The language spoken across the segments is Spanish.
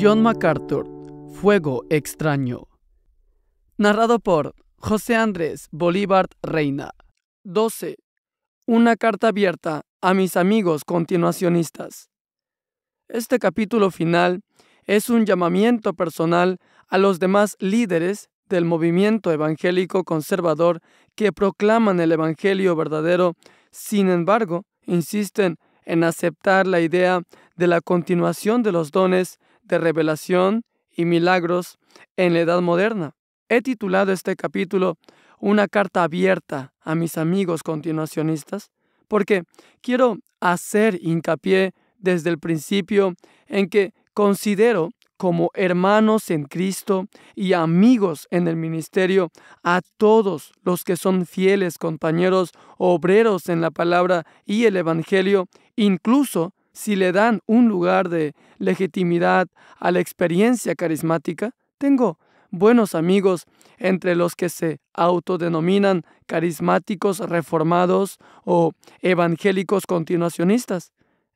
John MacArthur, Fuego Extraño. Narrado por José Andrés Bolívar Reina. 12. Una carta abierta a mis amigos continuacionistas. Este capítulo final es un llamamiento personal a los demás líderes del movimiento evangélico conservador que proclaman el Evangelio verdadero, sin embargo, insisten en aceptar la idea de la continuación de los dones de revelación y milagros en la Edad Moderna. He titulado este capítulo Una carta abierta a mis amigos continuacionistas porque quiero hacer hincapié desde el principio en que considero como hermanos en Cristo y amigos en el ministerio a todos los que son fieles compañeros obreros en la palabra y el Evangelio, incluso si le dan un lugar de legitimidad a la experiencia carismática, tengo buenos amigos entre los que se autodenominan carismáticos reformados o evangélicos continuacionistas.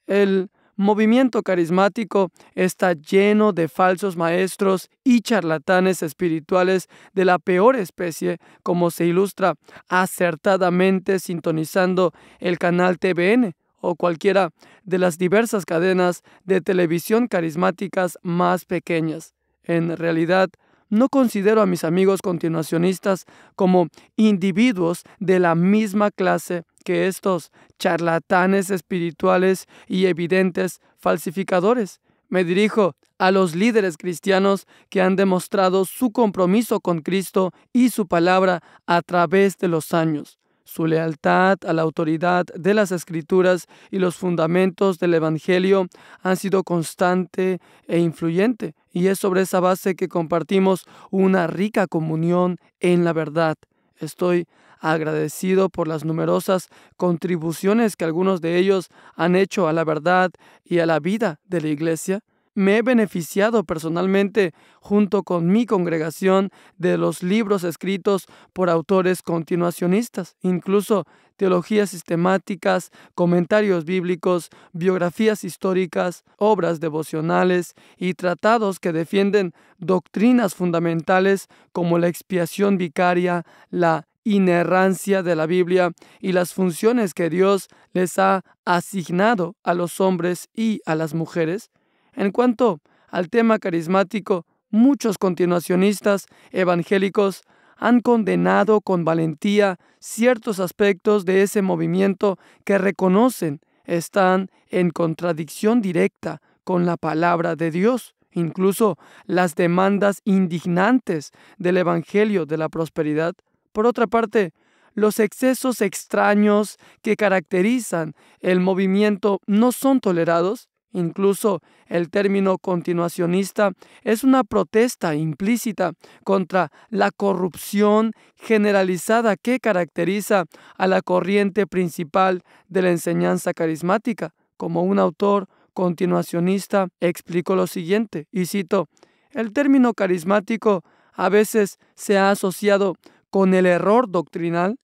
El movimiento carismático está lleno de falsos maestros y charlatanes espirituales de la peor especie, como se ilustra acertadamente sintonizando el canal TVN o cualquiera de las diversas cadenas de televisión carismáticas más pequeñas. En realidad, no considero a mis amigos continuacionistas como individuos de la misma clase que estos charlatanes espirituales y evidentes falsificadores. Me dirijo a los líderes cristianos que han demostrado su compromiso con Cristo y su palabra a través de los años. Su lealtad a la autoridad de las escrituras y los fundamentos del Evangelio han sido constante e influyente, y es sobre esa base que compartimos una rica comunión en la verdad. Estoy agradecido por las numerosas contribuciones que algunos de ellos han hecho a la verdad y a la vida de la Iglesia. Me he beneficiado personalmente, junto con mi congregación, de los libros escritos por autores continuacionistas, incluso teologías sistemáticas, comentarios bíblicos, biografías históricas, obras devocionales y tratados que defienden doctrinas fundamentales como la expiación vicaria, la inerrancia de la Biblia y las funciones que Dios les ha asignado a los hombres y a las mujeres, en cuanto al tema carismático, muchos continuacionistas evangélicos han condenado con valentía ciertos aspectos de ese movimiento que reconocen están en contradicción directa con la palabra de Dios. Incluso las demandas indignantes del Evangelio de la Prosperidad. Por otra parte, los excesos extraños que caracterizan el movimiento no son tolerados Incluso el término continuacionista es una protesta implícita contra la corrupción generalizada que caracteriza a la corriente principal de la enseñanza carismática, como un autor continuacionista explicó lo siguiente, y cito, el término carismático a veces se ha asociado con el error doctrinal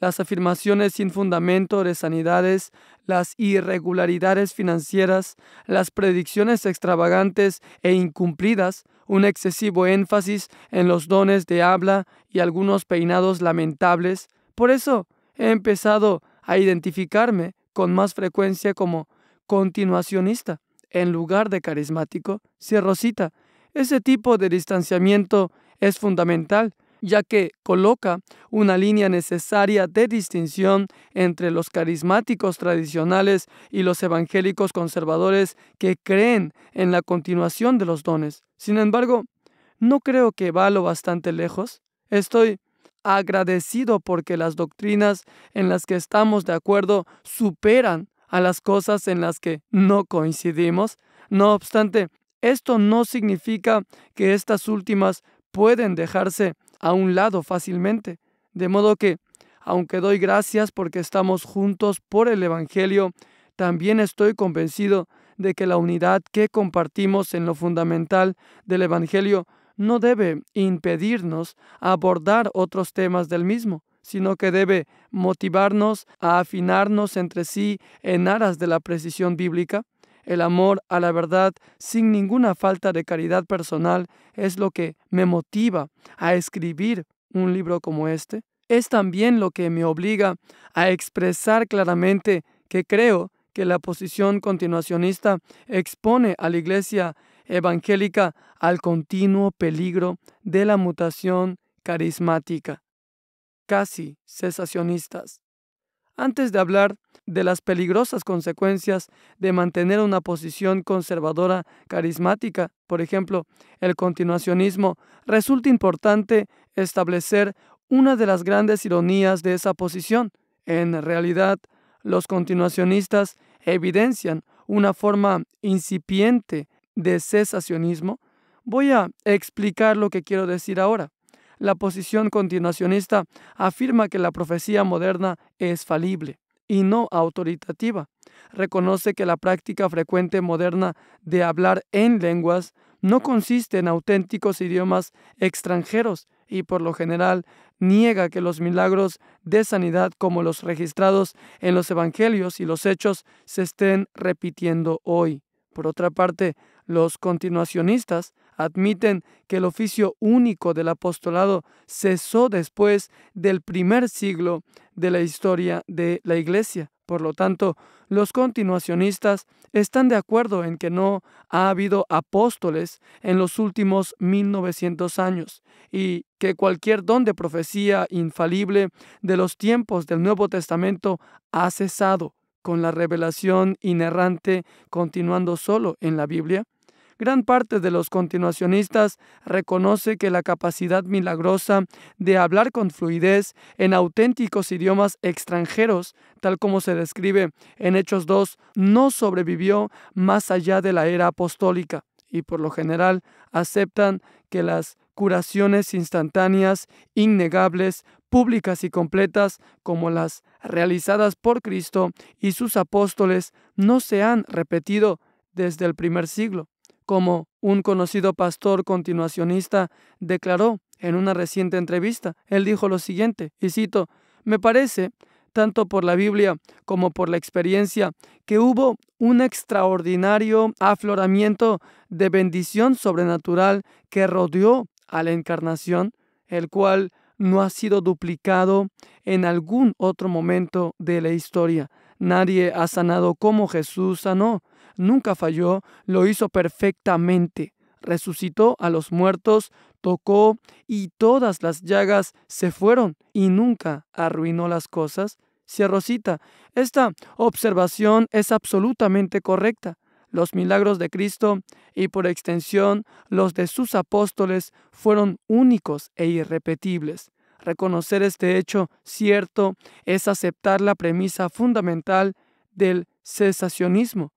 las afirmaciones sin fundamento de sanidades, las irregularidades financieras, las predicciones extravagantes e incumplidas, un excesivo énfasis en los dones de habla y algunos peinados lamentables. Por eso he empezado a identificarme con más frecuencia como continuacionista en lugar de carismático. Si Ese tipo de distanciamiento es fundamental ya que coloca una línea necesaria de distinción entre los carismáticos tradicionales y los evangélicos conservadores que creen en la continuación de los dones. Sin embargo, no creo que va bastante lejos. Estoy agradecido porque las doctrinas en las que estamos de acuerdo superan a las cosas en las que no coincidimos. No obstante, esto no significa que estas últimas pueden dejarse a un lado fácilmente. De modo que, aunque doy gracias porque estamos juntos por el Evangelio, también estoy convencido de que la unidad que compartimos en lo fundamental del Evangelio no debe impedirnos abordar otros temas del mismo, sino que debe motivarnos a afinarnos entre sí en aras de la precisión bíblica. El amor a la verdad sin ninguna falta de caridad personal es lo que me motiva a escribir un libro como este. Es también lo que me obliga a expresar claramente que creo que la posición continuacionista expone a la Iglesia evangélica al continuo peligro de la mutación carismática, casi cesacionistas. Antes de hablar de las peligrosas consecuencias de mantener una posición conservadora carismática, por ejemplo, el continuacionismo, resulta importante establecer una de las grandes ironías de esa posición. En realidad, los continuacionistas evidencian una forma incipiente de cesacionismo. Voy a explicar lo que quiero decir ahora. La posición continuacionista afirma que la profecía moderna es falible y no autoritativa. Reconoce que la práctica frecuente moderna de hablar en lenguas no consiste en auténticos idiomas extranjeros y por lo general niega que los milagros de sanidad como los registrados en los evangelios y los hechos se estén repitiendo hoy. Por otra parte, los continuacionistas admiten que el oficio único del apostolado cesó después del primer siglo de la historia de la Iglesia. Por lo tanto, los continuacionistas están de acuerdo en que no ha habido apóstoles en los últimos 1900 años y que cualquier don de profecía infalible de los tiempos del Nuevo Testamento ha cesado con la revelación inerrante continuando solo en la Biblia. Gran parte de los continuacionistas reconoce que la capacidad milagrosa de hablar con fluidez en auténticos idiomas extranjeros, tal como se describe en Hechos 2, no sobrevivió más allá de la era apostólica y por lo general aceptan que las curaciones instantáneas, innegables, públicas y completas, como las realizadas por Cristo y sus apóstoles, no se han repetido desde el primer siglo como un conocido pastor continuacionista declaró en una reciente entrevista. Él dijo lo siguiente, y cito, me parece, tanto por la Biblia como por la experiencia, que hubo un extraordinario afloramiento de bendición sobrenatural que rodeó a la encarnación, el cual no ha sido duplicado en algún otro momento de la historia. Nadie ha sanado como Jesús sanó nunca falló, lo hizo perfectamente, resucitó a los muertos, tocó y todas las llagas se fueron y nunca arruinó las cosas. Cierrocita, Esta observación es absolutamente correcta. Los milagros de Cristo y por extensión los de sus apóstoles fueron únicos e irrepetibles. Reconocer este hecho cierto es aceptar la premisa fundamental del cesacionismo,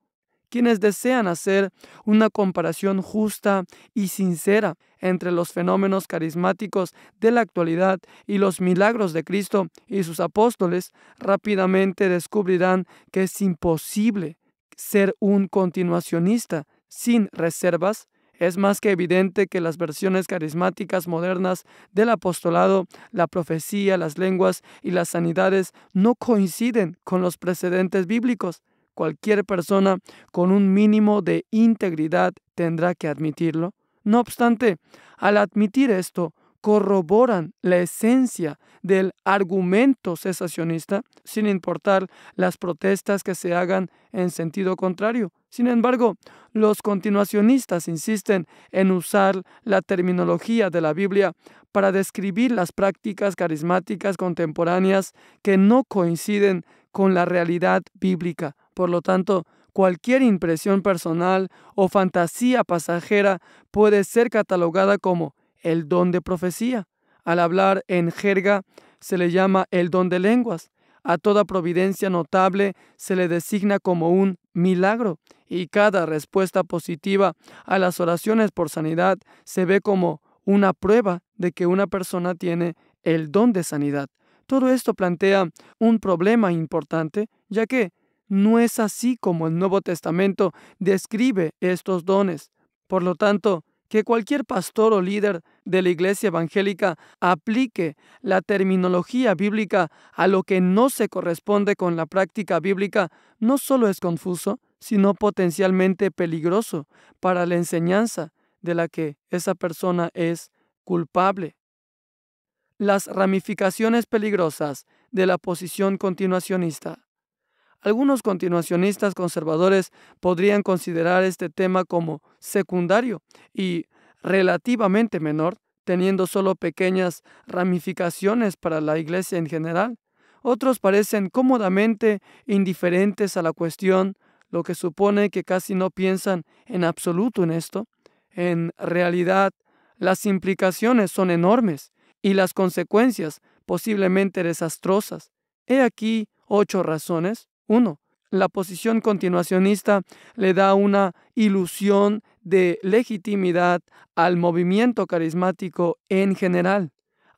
quienes desean hacer una comparación justa y sincera entre los fenómenos carismáticos de la actualidad y los milagros de Cristo y sus apóstoles, rápidamente descubrirán que es imposible ser un continuacionista sin reservas es más que evidente que las versiones carismáticas modernas del apostolado, la profecía, las lenguas y las sanidades no coinciden con los precedentes bíblicos. Cualquier persona con un mínimo de integridad tendrá que admitirlo. No obstante, al admitir esto, corroboran la esencia del argumento cesacionista, sin importar las protestas que se hagan en sentido contrario. Sin embargo, los continuacionistas insisten en usar la terminología de la Biblia para describir las prácticas carismáticas contemporáneas que no coinciden con la realidad bíblica. Por lo tanto, cualquier impresión personal o fantasía pasajera puede ser catalogada como el don de profecía. Al hablar en jerga se le llama el don de lenguas. A toda providencia notable se le designa como un milagro y cada respuesta positiva a las oraciones por sanidad se ve como una prueba de que una persona tiene el don de sanidad. Todo esto plantea un problema importante, ya que no es así como el Nuevo Testamento describe estos dones. Por lo tanto, que cualquier pastor o líder de la iglesia evangélica aplique la terminología bíblica a lo que no se corresponde con la práctica bíblica no solo es confuso, sino potencialmente peligroso para la enseñanza de la que esa persona es culpable. Las ramificaciones peligrosas de la posición continuacionista. Algunos continuacionistas conservadores podrían considerar este tema como secundario y relativamente menor, teniendo solo pequeñas ramificaciones para la Iglesia en general. Otros parecen cómodamente indiferentes a la cuestión, lo que supone que casi no piensan en absoluto en esto. En realidad, las implicaciones son enormes y las consecuencias posiblemente desastrosas. He aquí ocho razones 1. La posición continuacionista le da una ilusión de legitimidad al movimiento carismático en general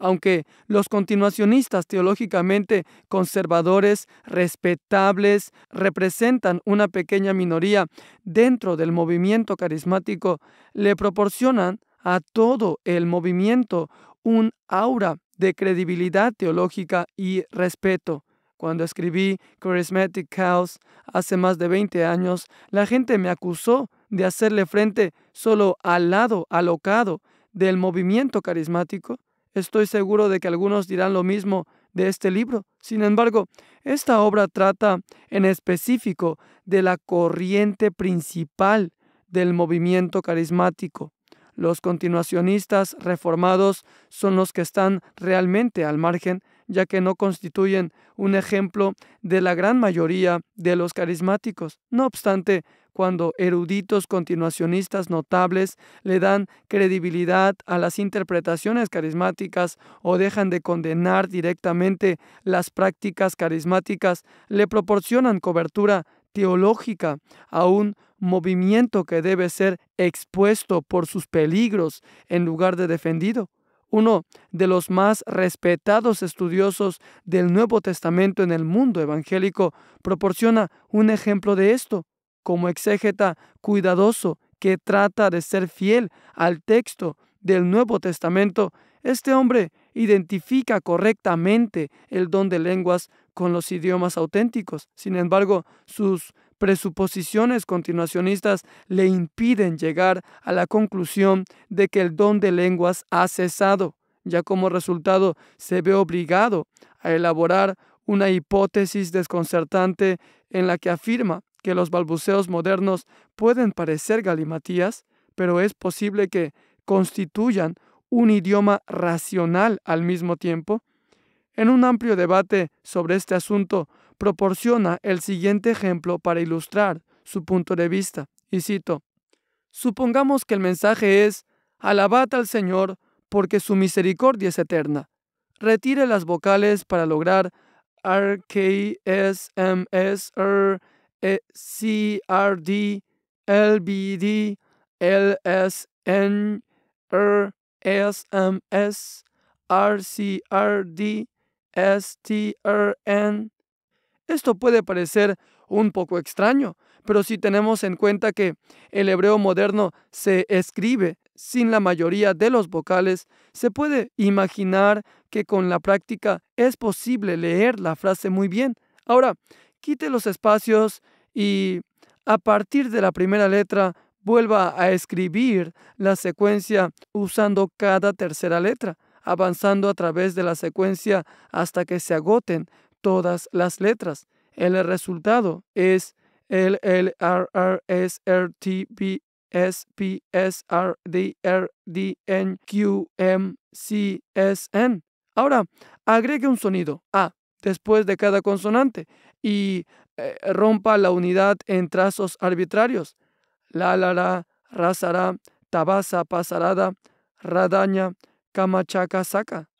aunque los continuacionistas teológicamente conservadores, respetables, representan una pequeña minoría dentro del movimiento carismático, le proporcionan a todo el movimiento un aura de credibilidad teológica y respeto. Cuando escribí Charismatic Chaos hace más de 20 años, la gente me acusó de hacerle frente solo al lado alocado del movimiento carismático. Estoy seguro de que algunos dirán lo mismo de este libro. Sin embargo, esta obra trata en específico de la corriente principal del movimiento carismático. Los continuacionistas reformados son los que están realmente al margen ya que no constituyen un ejemplo de la gran mayoría de los carismáticos. No obstante, cuando eruditos continuacionistas notables le dan credibilidad a las interpretaciones carismáticas o dejan de condenar directamente las prácticas carismáticas, le proporcionan cobertura teológica a un movimiento que debe ser expuesto por sus peligros en lugar de defendido uno de los más respetados estudiosos del Nuevo Testamento en el mundo evangélico, proporciona un ejemplo de esto, como exégeta cuidadoso que trata de ser fiel al texto del Nuevo Testamento, este hombre identifica correctamente el don de lenguas con los idiomas auténticos. Sin embargo, sus presuposiciones continuacionistas le impiden llegar a la conclusión de que el don de lenguas ha cesado. Ya como resultado, se ve obligado a elaborar una hipótesis desconcertante en la que afirma que los balbuceos modernos pueden parecer galimatías, pero es posible que constituyan un idioma racional al mismo tiempo? En un amplio debate sobre este asunto, proporciona el siguiente ejemplo para ilustrar su punto de vista, y cito, Supongamos que el mensaje es, Alabad al Señor, porque su misericordia es eterna. Retire las vocales para lograr R, K, S, M, S, R, e, C, R, D, L, B, D, L, S, N, R, S, M, S, R, C, R, D, S, T, R, N, esto puede parecer un poco extraño, pero si tenemos en cuenta que el hebreo moderno se escribe sin la mayoría de los vocales, se puede imaginar que con la práctica es posible leer la frase muy bien. Ahora, quite los espacios y a partir de la primera letra vuelva a escribir la secuencia usando cada tercera letra, avanzando a través de la secuencia hasta que se agoten todas las letras. El resultado es el s er, er, n em, Ahora, agregue un sonido A después de cada consonante y eh, rompa la unidad en trazos arbitrarios. la razará, tabasa, pasarada, radaña, camachaca, saca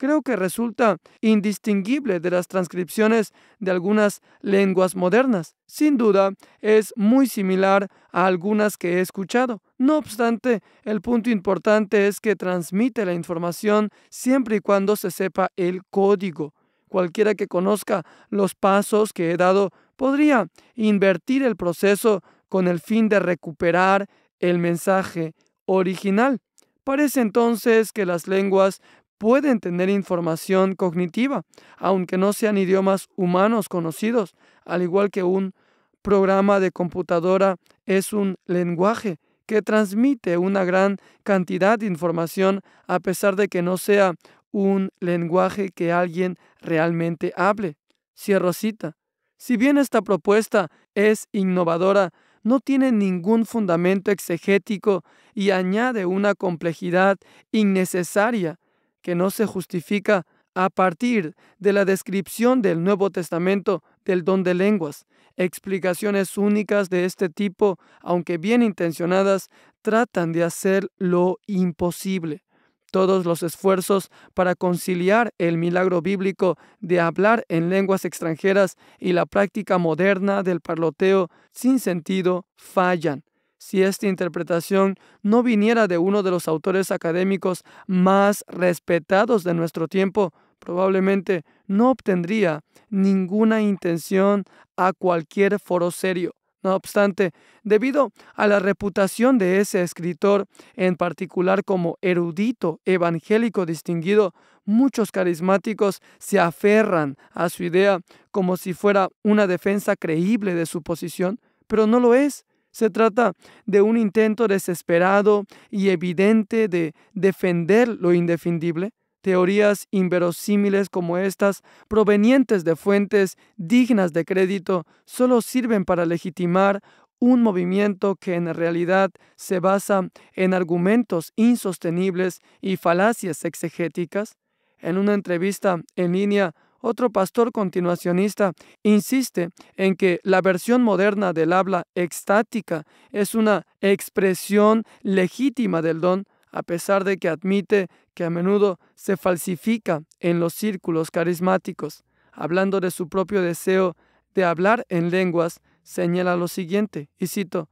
creo que resulta indistinguible de las transcripciones de algunas lenguas modernas. Sin duda, es muy similar a algunas que he escuchado. No obstante, el punto importante es que transmite la información siempre y cuando se sepa el código. Cualquiera que conozca los pasos que he dado podría invertir el proceso con el fin de recuperar el mensaje original. Parece entonces que las lenguas pueden tener información cognitiva, aunque no sean idiomas humanos conocidos, al igual que un programa de computadora es un lenguaje que transmite una gran cantidad de información a pesar de que no sea un lenguaje que alguien realmente hable. Cierro cita. Si bien esta propuesta es innovadora, no tiene ningún fundamento exegético y añade una complejidad innecesaria que no se justifica a partir de la descripción del Nuevo Testamento del don de lenguas. Explicaciones únicas de este tipo, aunque bien intencionadas, tratan de hacer lo imposible. Todos los esfuerzos para conciliar el milagro bíblico de hablar en lenguas extranjeras y la práctica moderna del parloteo sin sentido fallan si esta interpretación no viniera de uno de los autores académicos más respetados de nuestro tiempo, probablemente no obtendría ninguna intención a cualquier foro serio. No obstante, debido a la reputación de ese escritor, en particular como erudito evangélico distinguido, muchos carismáticos se aferran a su idea como si fuera una defensa creíble de su posición, pero no lo es. Se trata de un intento desesperado y evidente de defender lo indefendible. Teorías inverosímiles como estas, provenientes de fuentes dignas de crédito, solo sirven para legitimar un movimiento que en realidad se basa en argumentos insostenibles y falacias exegéticas. En una entrevista en línea, otro pastor continuacionista insiste en que la versión moderna del habla extática es una expresión legítima del don, a pesar de que admite que a menudo se falsifica en los círculos carismáticos. Hablando de su propio deseo de hablar en lenguas, señala lo siguiente, y cito,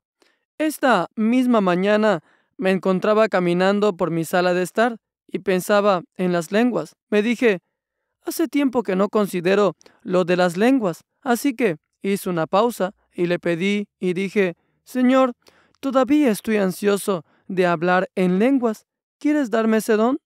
Esta misma mañana me encontraba caminando por mi sala de estar y pensaba en las lenguas. Me dije, Hace tiempo que no considero lo de las lenguas, así que hice una pausa y le pedí y dije, Señor, todavía estoy ansioso de hablar en lenguas. ¿Quieres darme ese don?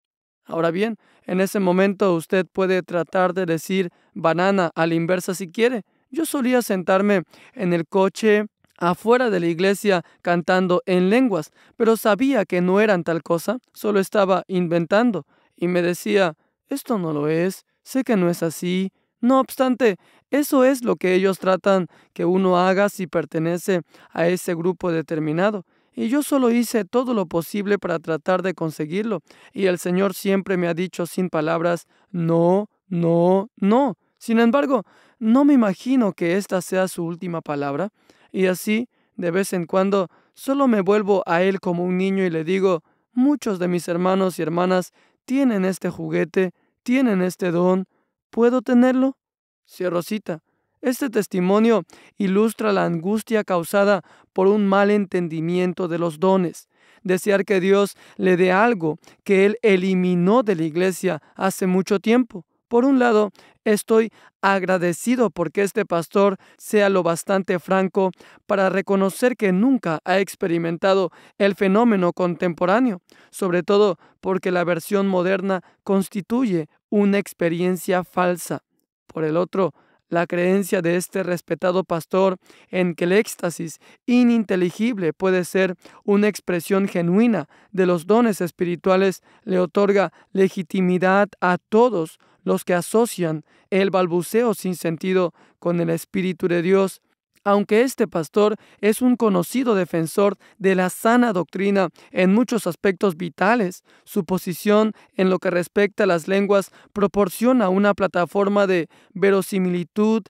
Ahora bien, en ese momento usted puede tratar de decir banana a la inversa si quiere. Yo solía sentarme en el coche afuera de la iglesia cantando en lenguas, pero sabía que no eran tal cosa, solo estaba inventando. Y me decía, esto no lo es, Sé que no es así. No obstante, eso es lo que ellos tratan que uno haga si pertenece a ese grupo determinado. Y yo solo hice todo lo posible para tratar de conseguirlo. Y el Señor siempre me ha dicho sin palabras, no, no, no. Sin embargo, no me imagino que esta sea su última palabra. Y así, de vez en cuando, solo me vuelvo a Él como un niño y le digo, muchos de mis hermanos y hermanas tienen este juguete, tienen este don, ¿puedo tenerlo? Cierro Este testimonio ilustra la angustia causada por un mal entendimiento de los dones. Desear que Dios le dé algo que Él eliminó de la iglesia hace mucho tiempo. Por un lado, estoy agradecido porque este pastor sea lo bastante franco para reconocer que nunca ha experimentado el fenómeno contemporáneo, sobre todo porque la versión moderna constituye una experiencia falsa. Por el otro, la creencia de este respetado pastor en que el éxtasis ininteligible puede ser una expresión genuina de los dones espirituales le otorga legitimidad a todos los que asocian el balbuceo sin sentido con el Espíritu de Dios. Aunque este pastor es un conocido defensor de la sana doctrina en muchos aspectos vitales, su posición en lo que respecta a las lenguas proporciona una plataforma de verosimilitud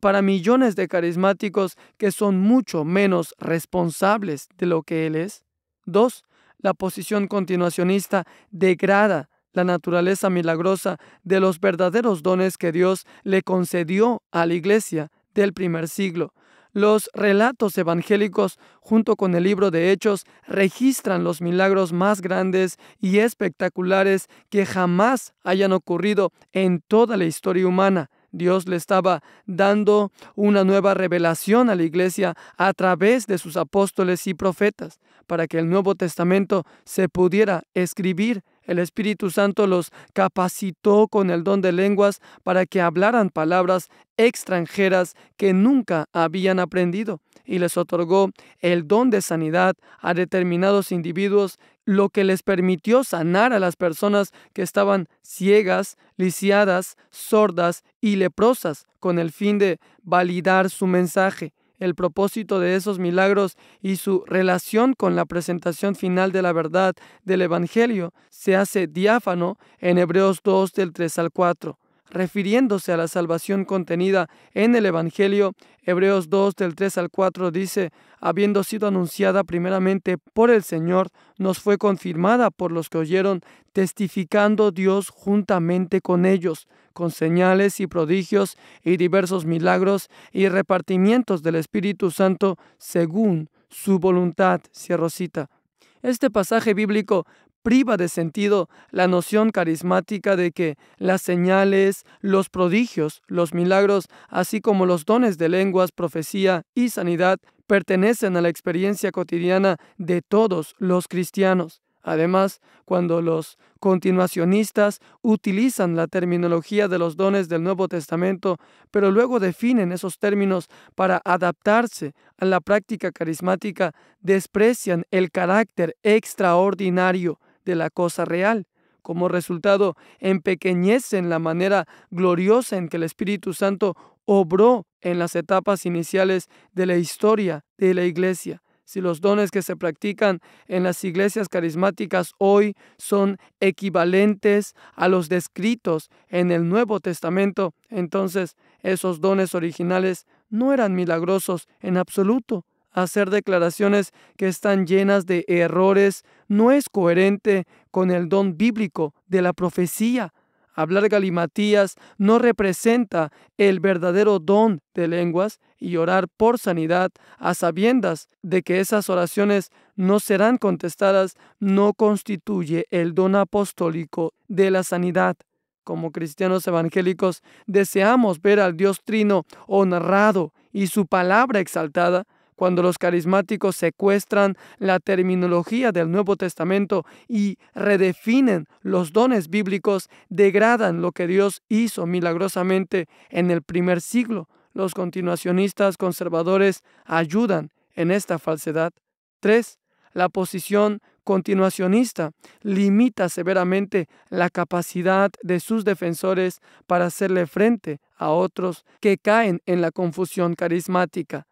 para millones de carismáticos que son mucho menos responsables de lo que él es. 2. La posición continuacionista degrada la naturaleza milagrosa de los verdaderos dones que Dios le concedió a la Iglesia del primer siglo. Los relatos evangélicos, junto con el libro de Hechos, registran los milagros más grandes y espectaculares que jamás hayan ocurrido en toda la historia humana. Dios le estaba dando una nueva revelación a la iglesia a través de sus apóstoles y profetas, para que el Nuevo Testamento se pudiera escribir el Espíritu Santo los capacitó con el don de lenguas para que hablaran palabras extranjeras que nunca habían aprendido y les otorgó el don de sanidad a determinados individuos, lo que les permitió sanar a las personas que estaban ciegas, lisiadas, sordas y leprosas con el fin de validar su mensaje el propósito de esos milagros y su relación con la presentación final de la verdad del Evangelio se hace diáfano en Hebreos 2 del 3 al 4. Refiriéndose a la salvación contenida en el Evangelio, Hebreos 2 del 3 al 4 dice, habiendo sido anunciada primeramente por el Señor, nos fue confirmada por los que oyeron, testificando Dios juntamente con ellos con señales y prodigios y diversos milagros y repartimientos del Espíritu Santo según su voluntad. Cierro Este pasaje bíblico priva de sentido la noción carismática de que las señales, los prodigios, los milagros, así como los dones de lenguas, profecía y sanidad pertenecen a la experiencia cotidiana de todos los cristianos. Además, cuando los continuacionistas utilizan la terminología de los dones del Nuevo Testamento, pero luego definen esos términos para adaptarse a la práctica carismática, desprecian el carácter extraordinario de la cosa real. Como resultado, empequeñecen la manera gloriosa en que el Espíritu Santo obró en las etapas iniciales de la historia de la Iglesia si los dones que se practican en las iglesias carismáticas hoy son equivalentes a los descritos en el Nuevo Testamento, entonces esos dones originales no eran milagrosos en absoluto. Hacer declaraciones que están llenas de errores no es coherente con el don bíblico de la profecía. Hablar galimatías no representa el verdadero don de lenguas y orar por sanidad a sabiendas de que esas oraciones no serán contestadas no constituye el don apostólico de la sanidad. Como cristianos evangélicos deseamos ver al Dios trino honrado y su palabra exaltada, cuando los carismáticos secuestran la terminología del Nuevo Testamento y redefinen los dones bíblicos, degradan lo que Dios hizo milagrosamente en el primer siglo. Los continuacionistas conservadores ayudan en esta falsedad. 3. La posición continuacionista limita severamente la capacidad de sus defensores para hacerle frente a otros que caen en la confusión carismática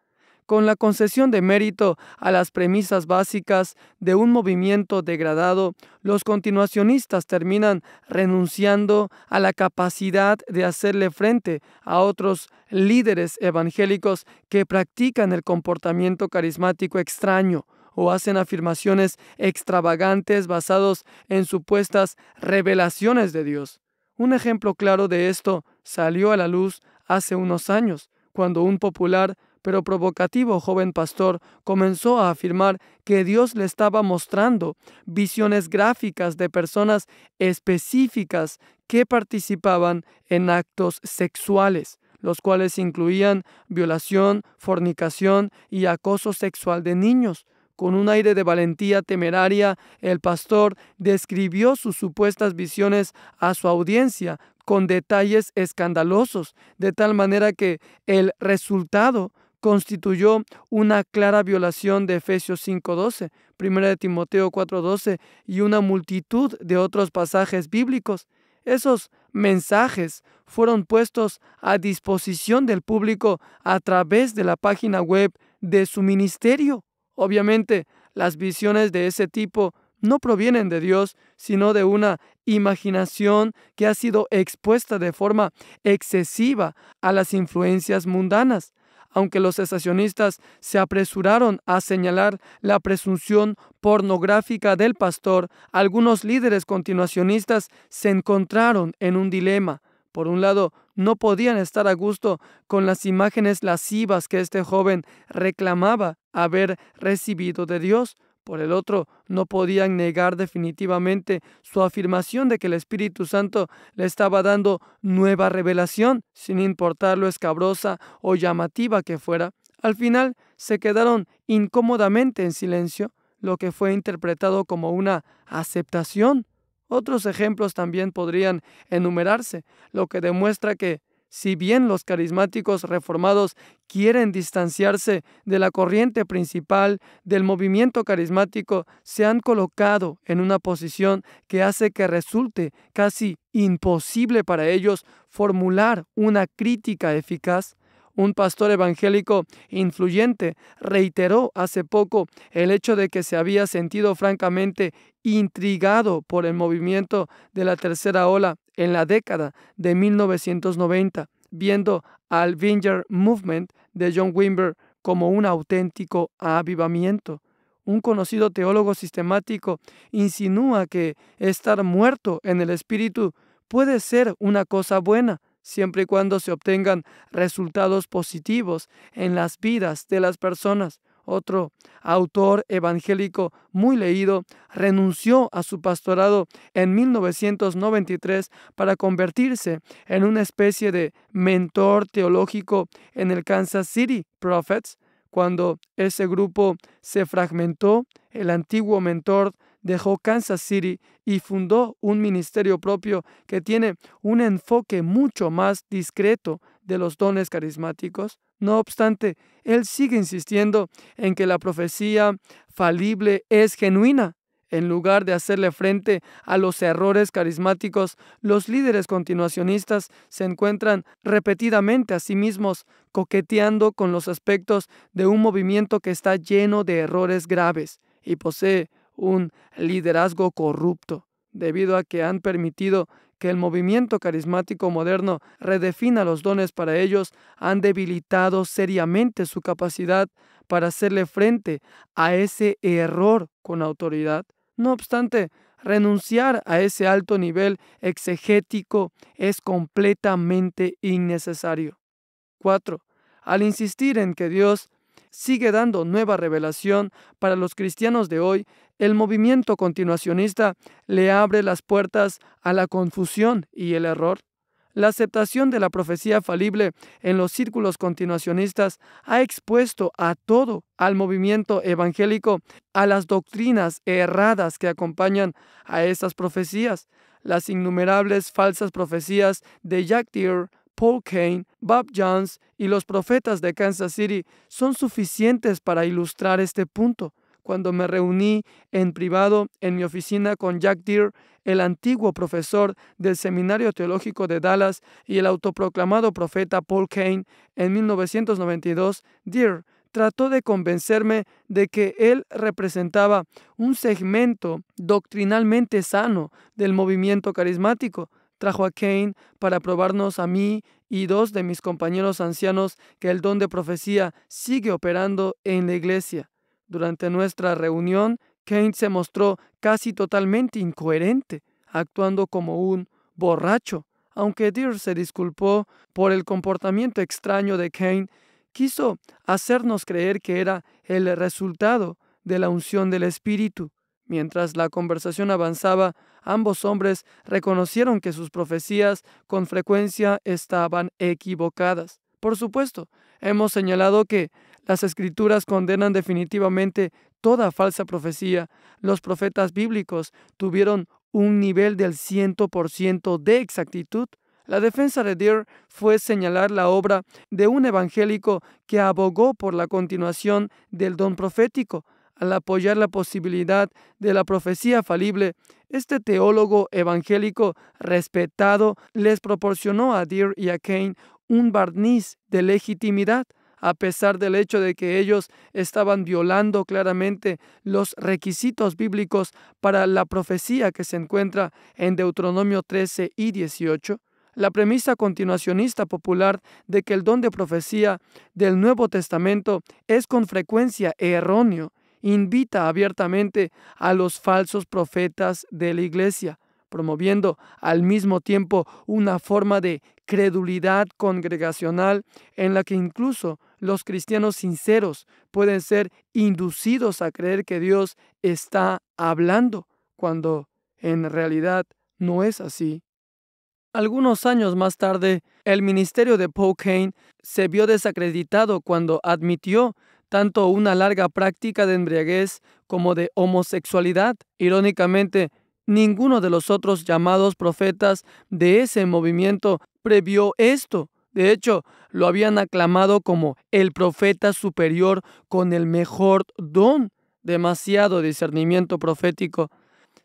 con la concesión de mérito a las premisas básicas de un movimiento degradado, los continuacionistas terminan renunciando a la capacidad de hacerle frente a otros líderes evangélicos que practican el comportamiento carismático extraño o hacen afirmaciones extravagantes basadas en supuestas revelaciones de Dios. Un ejemplo claro de esto salió a la luz hace unos años, cuando un popular pero provocativo joven pastor comenzó a afirmar que Dios le estaba mostrando visiones gráficas de personas específicas que participaban en actos sexuales, los cuales incluían violación, fornicación y acoso sexual de niños. Con un aire de valentía temeraria, el pastor describió sus supuestas visiones a su audiencia con detalles escandalosos, de tal manera que el resultado constituyó una clara violación de Efesios 5.12, 1 de Timoteo 4.12 y una multitud de otros pasajes bíblicos. Esos mensajes fueron puestos a disposición del público a través de la página web de su ministerio. Obviamente, las visiones de ese tipo no provienen de Dios, sino de una imaginación que ha sido expuesta de forma excesiva a las influencias mundanas aunque los cesacionistas se apresuraron a señalar la presunción pornográfica del pastor, algunos líderes continuacionistas se encontraron en un dilema. Por un lado, no podían estar a gusto con las imágenes lascivas que este joven reclamaba haber recibido de Dios. Por el otro, no podían negar definitivamente su afirmación de que el Espíritu Santo le estaba dando nueva revelación, sin importar lo escabrosa o llamativa que fuera. Al final, se quedaron incómodamente en silencio, lo que fue interpretado como una aceptación. Otros ejemplos también podrían enumerarse, lo que demuestra que si bien los carismáticos reformados quieren distanciarse de la corriente principal del movimiento carismático, se han colocado en una posición que hace que resulte casi imposible para ellos formular una crítica eficaz. Un pastor evangélico influyente reiteró hace poco el hecho de que se había sentido francamente intrigado por el movimiento de la tercera ola en la década de 1990, viendo al Vinger Movement de John Wimber como un auténtico avivamiento. Un conocido teólogo sistemático insinúa que estar muerto en el espíritu puede ser una cosa buena, siempre y cuando se obtengan resultados positivos en las vidas de las personas otro autor evangélico muy leído, renunció a su pastorado en 1993 para convertirse en una especie de mentor teológico en el Kansas City Prophets. Cuando ese grupo se fragmentó, el antiguo mentor dejó Kansas City y fundó un ministerio propio que tiene un enfoque mucho más discreto de los dones carismáticos. No obstante, él sigue insistiendo en que la profecía falible es genuina. En lugar de hacerle frente a los errores carismáticos, los líderes continuacionistas se encuentran repetidamente a sí mismos coqueteando con los aspectos de un movimiento que está lleno de errores graves y posee un liderazgo corrupto, debido a que han permitido que el movimiento carismático moderno redefina los dones para ellos han debilitado seriamente su capacidad para hacerle frente a ese error con autoridad. No obstante, renunciar a ese alto nivel exegético es completamente innecesario. 4. Al insistir en que Dios sigue dando nueva revelación para los cristianos de hoy, el movimiento continuacionista le abre las puertas a la confusión y el error. La aceptación de la profecía falible en los círculos continuacionistas ha expuesto a todo al movimiento evangélico, a las doctrinas erradas que acompañan a esas profecías, las innumerables falsas profecías de Jack Deere, Paul Kane, Bob Jones y los profetas de Kansas City son suficientes para ilustrar este punto. Cuando me reuní en privado en mi oficina con Jack Deere, el antiguo profesor del Seminario Teológico de Dallas y el autoproclamado profeta Paul Kane, en 1992, Deere trató de convencerme de que él representaba un segmento doctrinalmente sano del movimiento carismático trajo a Cain para probarnos a mí y dos de mis compañeros ancianos que el don de profecía sigue operando en la iglesia. Durante nuestra reunión, Cain se mostró casi totalmente incoherente, actuando como un borracho. Aunque Dir se disculpó por el comportamiento extraño de Cain, quiso hacernos creer que era el resultado de la unción del Espíritu. Mientras la conversación avanzaba, ambos hombres reconocieron que sus profecías con frecuencia estaban equivocadas. Por supuesto, hemos señalado que las escrituras condenan definitivamente toda falsa profecía. Los profetas bíblicos tuvieron un nivel del 100% de exactitud. La defensa de Deer fue señalar la obra de un evangélico que abogó por la continuación del don profético, al apoyar la posibilidad de la profecía falible, este teólogo evangélico respetado les proporcionó a Dir y a Kane un barniz de legitimidad, a pesar del hecho de que ellos estaban violando claramente los requisitos bíblicos para la profecía que se encuentra en Deuteronomio 13 y 18 la premisa continuacionista popular de que el don de profecía del Nuevo Testamento es con frecuencia erróneo invita abiertamente a los falsos profetas de la Iglesia, promoviendo al mismo tiempo una forma de credulidad congregacional en la que incluso los cristianos sinceros pueden ser inducidos a creer que Dios está hablando, cuando en realidad no es así. Algunos años más tarde, el ministerio de Paul Kane se vio desacreditado cuando admitió tanto una larga práctica de embriaguez como de homosexualidad. Irónicamente, ninguno de los otros llamados profetas de ese movimiento previó esto. De hecho, lo habían aclamado como el profeta superior con el mejor don. Demasiado discernimiento profético.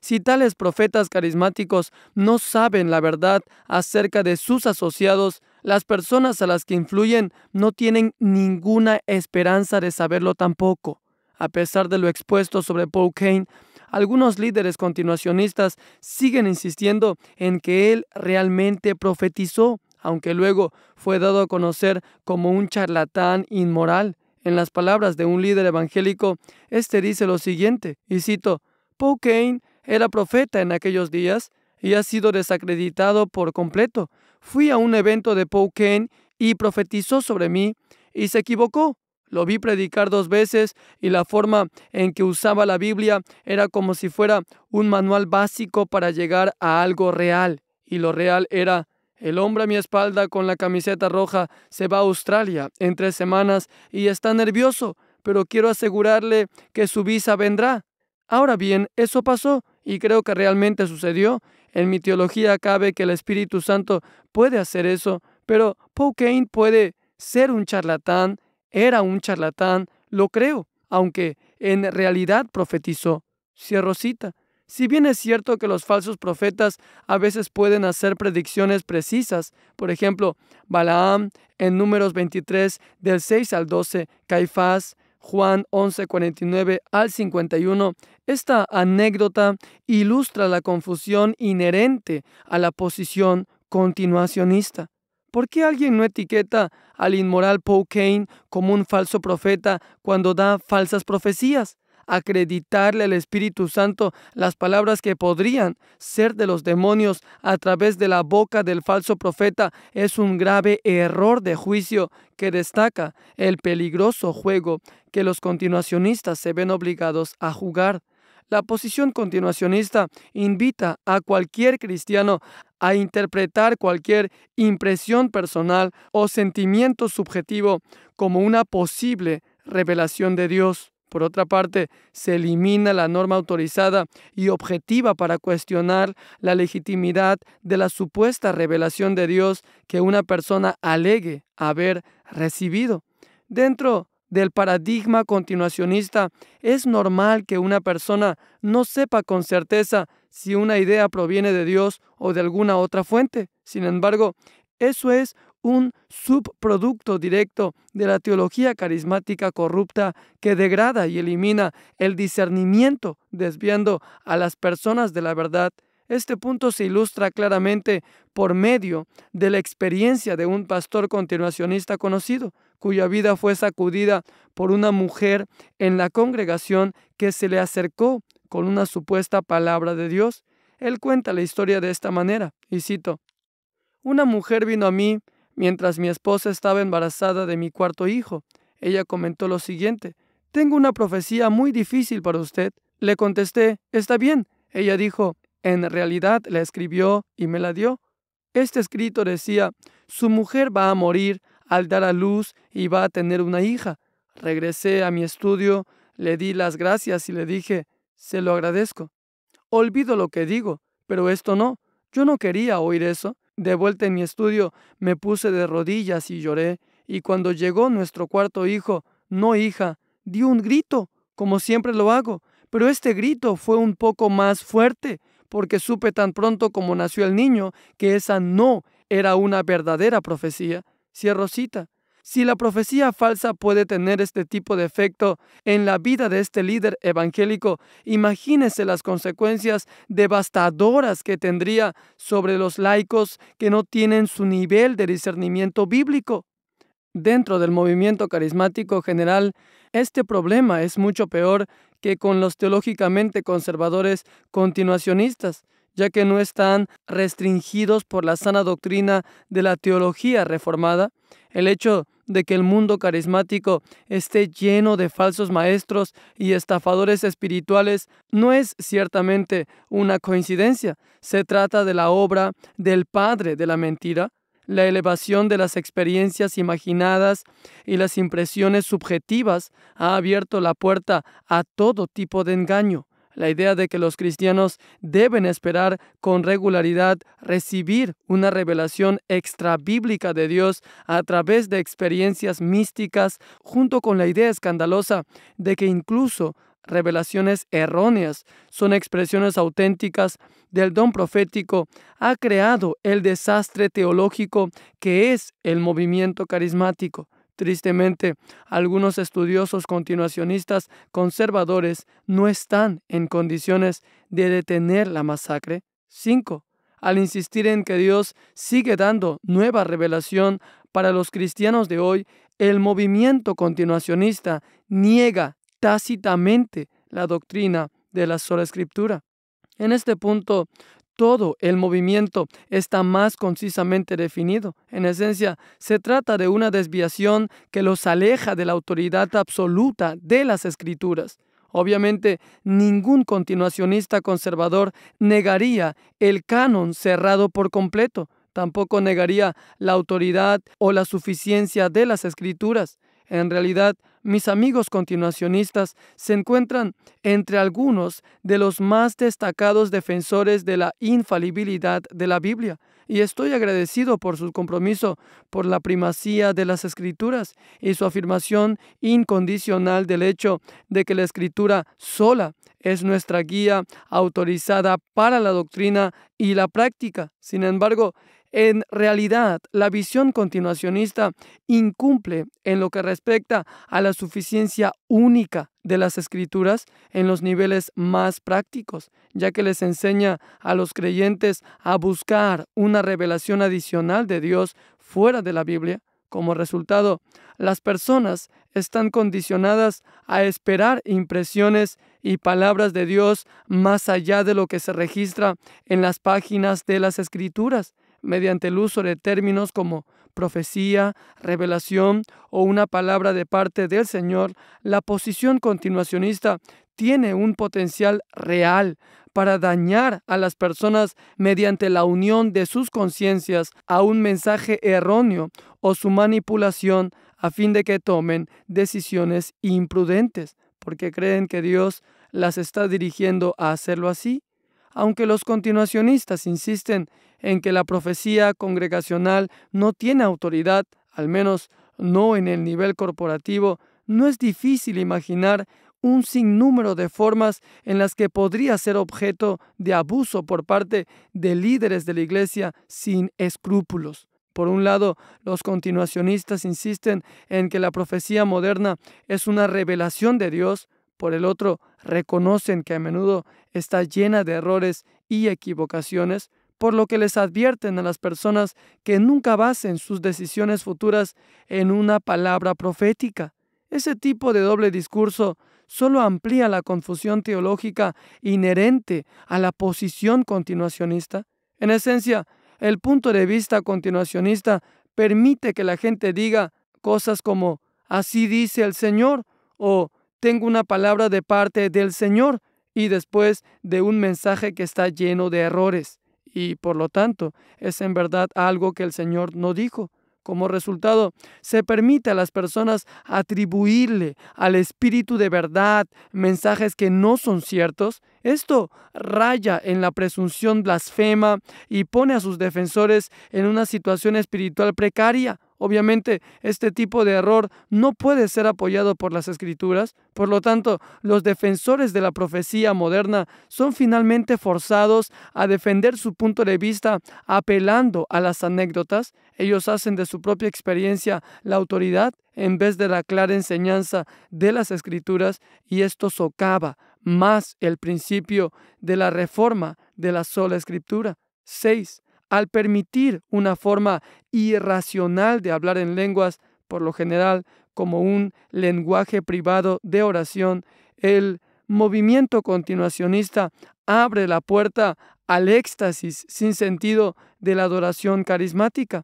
Si tales profetas carismáticos no saben la verdad acerca de sus asociados, las personas a las que influyen no tienen ninguna esperanza de saberlo tampoco. A pesar de lo expuesto sobre Paul Kane, algunos líderes continuacionistas siguen insistiendo en que él realmente profetizó, aunque luego fue dado a conocer como un charlatán inmoral. En las palabras de un líder evangélico, este dice lo siguiente, y cito, Paul Kane era profeta en aquellos días y ha sido desacreditado por completo. Fui a un evento de Paul y profetizó sobre mí y se equivocó. Lo vi predicar dos veces y la forma en que usaba la Biblia era como si fuera un manual básico para llegar a algo real. Y lo real era, el hombre a mi espalda con la camiseta roja se va a Australia en tres semanas y está nervioso, pero quiero asegurarle que su visa vendrá. Ahora bien, eso pasó y creo que realmente sucedió en mi teología cabe que el Espíritu Santo puede hacer eso, pero Paul Kane puede ser un charlatán, era un charlatán, lo creo, aunque en realidad profetizó. Cierro cita. Si bien es cierto que los falsos profetas a veces pueden hacer predicciones precisas, por ejemplo, Balaam en números 23 del 6 al 12, Caifás Juan 11:49 al 51, esta anécdota ilustra la confusión inherente a la posición continuacionista. ¿Por qué alguien no etiqueta al inmoral Paul Cain como un falso profeta cuando da falsas profecías? acreditarle al Espíritu Santo las palabras que podrían ser de los demonios a través de la boca del falso profeta es un grave error de juicio que destaca el peligroso juego que los continuacionistas se ven obligados a jugar. La posición continuacionista invita a cualquier cristiano a interpretar cualquier impresión personal o sentimiento subjetivo como una posible revelación de Dios. Por otra parte, se elimina la norma autorizada y objetiva para cuestionar la legitimidad de la supuesta revelación de Dios que una persona alegue haber recibido. Dentro del paradigma continuacionista, es normal que una persona no sepa con certeza si una idea proviene de Dios o de alguna otra fuente. Sin embargo, eso es un subproducto directo de la teología carismática corrupta que degrada y elimina el discernimiento, desviando a las personas de la verdad. Este punto se ilustra claramente por medio de la experiencia de un pastor continuacionista conocido, cuya vida fue sacudida por una mujer en la congregación que se le acercó con una supuesta palabra de Dios. Él cuenta la historia de esta manera, y cito, Una mujer vino a mí Mientras mi esposa estaba embarazada de mi cuarto hijo, ella comentó lo siguiente, Tengo una profecía muy difícil para usted. Le contesté, Está bien. Ella dijo, En realidad la escribió y me la dio. Este escrito decía, Su mujer va a morir al dar a luz y va a tener una hija. Regresé a mi estudio, le di las gracias y le dije, Se lo agradezco. Olvido lo que digo, pero esto no. Yo no quería oír eso. De vuelta en mi estudio, me puse de rodillas y lloré, y cuando llegó nuestro cuarto hijo, no hija, di un grito, como siempre lo hago, pero este grito fue un poco más fuerte, porque supe tan pronto como nació el niño que esa no era una verdadera profecía. Cierro cita. Si la profecía falsa puede tener este tipo de efecto en la vida de este líder evangélico, imagínese las consecuencias devastadoras que tendría sobre los laicos que no tienen su nivel de discernimiento bíblico. Dentro del movimiento carismático general, este problema es mucho peor que con los teológicamente conservadores continuacionistas, ya que no están restringidos por la sana doctrina de la teología reformada, el hecho de que el mundo carismático esté lleno de falsos maestros y estafadores espirituales no es ciertamente una coincidencia. Se trata de la obra del Padre de la Mentira, la elevación de las experiencias imaginadas y las impresiones subjetivas ha abierto la puerta a todo tipo de engaño la idea de que los cristianos deben esperar con regularidad recibir una revelación bíblica de Dios a través de experiencias místicas, junto con la idea escandalosa de que incluso revelaciones erróneas son expresiones auténticas del don profético, ha creado el desastre teológico que es el movimiento carismático. Tristemente, algunos estudiosos continuacionistas conservadores no están en condiciones de detener la masacre. 5. Al insistir en que Dios sigue dando nueva revelación para los cristianos de hoy, el movimiento continuacionista niega tácitamente la doctrina de la sola escritura. En este punto, todo el movimiento está más concisamente definido. En esencia, se trata de una desviación que los aleja de la autoridad absoluta de las escrituras. Obviamente, ningún continuacionista conservador negaría el canon cerrado por completo. Tampoco negaría la autoridad o la suficiencia de las escrituras. En realidad, mis amigos continuacionistas se encuentran entre algunos de los más destacados defensores de la infalibilidad de la Biblia, y estoy agradecido por su compromiso por la primacía de las escrituras y su afirmación incondicional del hecho de que la escritura sola es nuestra guía autorizada para la doctrina y la práctica. Sin embargo, en realidad, la visión continuacionista incumple en lo que respecta a la suficiencia única de las escrituras en los niveles más prácticos, ya que les enseña a los creyentes a buscar una revelación adicional de Dios fuera de la Biblia. Como resultado, las personas están condicionadas a esperar impresiones y palabras de Dios más allá de lo que se registra en las páginas de las escrituras mediante el uso de términos como profecía, revelación o una palabra de parte del Señor, la posición continuacionista tiene un potencial real para dañar a las personas mediante la unión de sus conciencias a un mensaje erróneo o su manipulación a fin de que tomen decisiones imprudentes, porque creen que Dios las está dirigiendo a hacerlo así aunque los continuacionistas insisten en que la profecía congregacional no tiene autoridad, al menos no en el nivel corporativo, no es difícil imaginar un sinnúmero de formas en las que podría ser objeto de abuso por parte de líderes de la Iglesia sin escrúpulos. Por un lado, los continuacionistas insisten en que la profecía moderna es una revelación de Dios, por el otro, reconocen que a menudo está llena de errores y equivocaciones, por lo que les advierten a las personas que nunca basen sus decisiones futuras en una palabra profética. Ese tipo de doble discurso solo amplía la confusión teológica inherente a la posición continuacionista. En esencia, el punto de vista continuacionista permite que la gente diga cosas como así dice el Señor o tengo una palabra de parte del Señor y después de un mensaje que está lleno de errores y por lo tanto es en verdad algo que el Señor no dijo. Como resultado, se permite a las personas atribuirle al espíritu de verdad mensajes que no son ciertos. Esto raya en la presunción blasfema y pone a sus defensores en una situación espiritual precaria Obviamente, este tipo de error no puede ser apoyado por las escrituras, por lo tanto, los defensores de la profecía moderna son finalmente forzados a defender su punto de vista apelando a las anécdotas. Ellos hacen de su propia experiencia la autoridad en vez de la clara enseñanza de las escrituras y esto socava más el principio de la reforma de la sola escritura. 6 al permitir una forma irracional de hablar en lenguas, por lo general como un lenguaje privado de oración, el movimiento continuacionista abre la puerta al éxtasis sin sentido de la adoración carismática.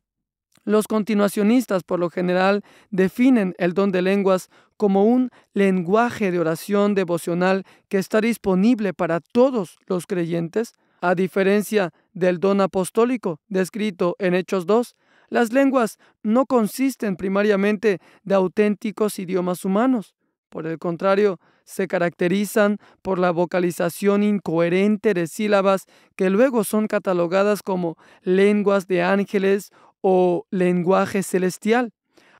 Los continuacionistas por lo general definen el don de lenguas como un lenguaje de oración devocional que está disponible para todos los creyentes, a diferencia del don apostólico descrito en Hechos 2, las lenguas no consisten primariamente de auténticos idiomas humanos. Por el contrario, se caracterizan por la vocalización incoherente de sílabas que luego son catalogadas como lenguas de ángeles o lenguaje celestial.